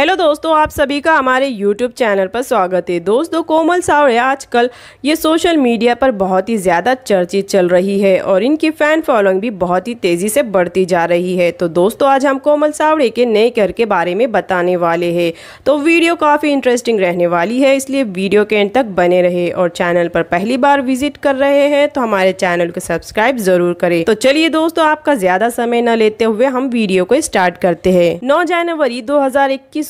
hello दोस्तों आप सभी का हमारे यूट्यूब चैनल पर स्वागत है दोस्तों कोमल सावरे आजकल ये सोशल मीडिया पर बहुत ही ज़्यादा चर्चित चल रही है और इनकी फ़ैन फॉलोइंग भी बहुत ही तेज़ी से बढ़ती जा रही है तो दोस्तों आज हम कोमल सावड़े के नए घर के बारे में बताने वाले हैं तो वीडियो काफ़ी इंटरेस्टिंग रहने वाली है इसलिए वीडियो के एंड तक बने रहे और चैनल पर पहली बार विजिट कर रहे हैं तो हमारे चैनल को सब्सक्राइब ज़रूर करें तो चलिए दोस्तों आपका ज़्यादा समय न लेते हुए हम वीडियो को स्टार्ट करते हैं नौ जनवरी दो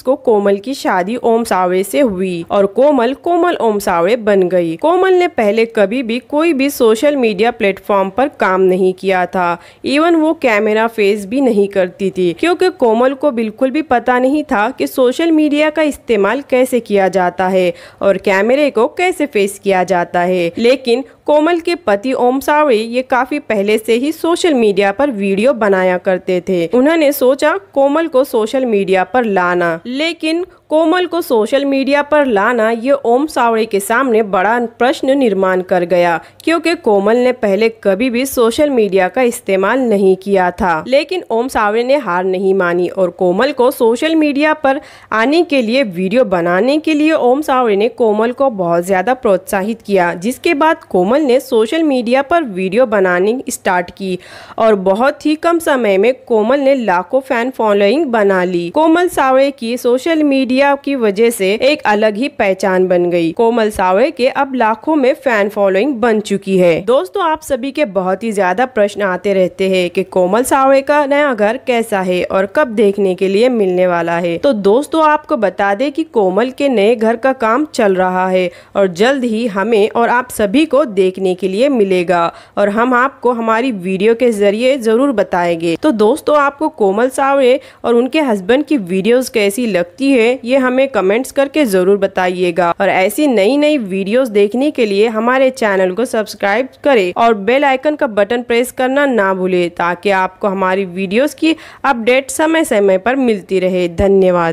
को कोमल की शादी ओम सावड़े से हुई और कोमल कोमल ओम सावड़े बन गई कोमल ने पहले कभी भी कोई भी सोशल मीडिया प्लेटफॉर्म पर काम नहीं किया था इवन वो कैमरा फेस भी नहीं करती थी क्योंकि कोमल को बिल्कुल भी पता नहीं था कि सोशल मीडिया का इस्तेमाल कैसे किया जाता है और कैमरे को कैसे फेस किया जाता है लेकिन कोमल के पति ओम सावड़े ये काफी पहले से ही सोशल मीडिया पर वीडियो बनाया करते थे उन्होंने सोचा कोमल को सोशल मीडिया पर लाना लेकिन कोमल को सोशल मीडिया पर लाना ये ओम सावड़े के सामने बड़ा प्रश्न निर्माण कर गया क्योंकि कोमल ने पहले कभी भी सोशल मीडिया का इस्तेमाल नहीं किया था लेकिन ओम सावड़े ने हार नहीं मानी और कोमल को सोशल मीडिया पर आने के लिए वीडियो बनाने के लिए ओम सावड़े ने कोमल को बहुत ज़्यादा प्रोत्साहित किया जिसके बाद कोमल कौल ने सोशल मीडिया पर वीडियो बनानी स्टार्ट की और बहुत ही कम समय में कोमल ने लाखों फैन फॉलोइंग बना ली कोमल सावड़े की सोशल मीडिया की वजह से एक अलग ही पहचान बन गई कोमल सावड़े के अब लाखों में फैन फॉलोइंग बन चुकी है दोस्तों आप सभी के बहुत ही ज्यादा प्रश्न आते रहते हैं कि कोमल सावड़े का नया घर कैसा है और कब देखने के लिए मिलने वाला है तो दोस्तों आपको बता दे की कोमल के नए घर का काम चल रहा है और जल्द ही हमें और आप सभी को देख देखने के लिए मिलेगा और हम आपको हमारी वीडियो के ज़रिए ज़रूर बताएंगे तो दोस्तों आपको कोमल सावरे और उनके हस्बैंड की वीडियोस कैसी लगती है ये हमें कमेंट्स करके ज़रूर बताइएगा और ऐसी नई नई वीडियोस देखने के लिए हमारे चैनल को सब्सक्राइब करें और बेल आइकन का बटन प्रेस करना ना भूले ताकि आपको हमारी वीडियोज की अपडेट समय समय पर मिलती रहे धन्यवाद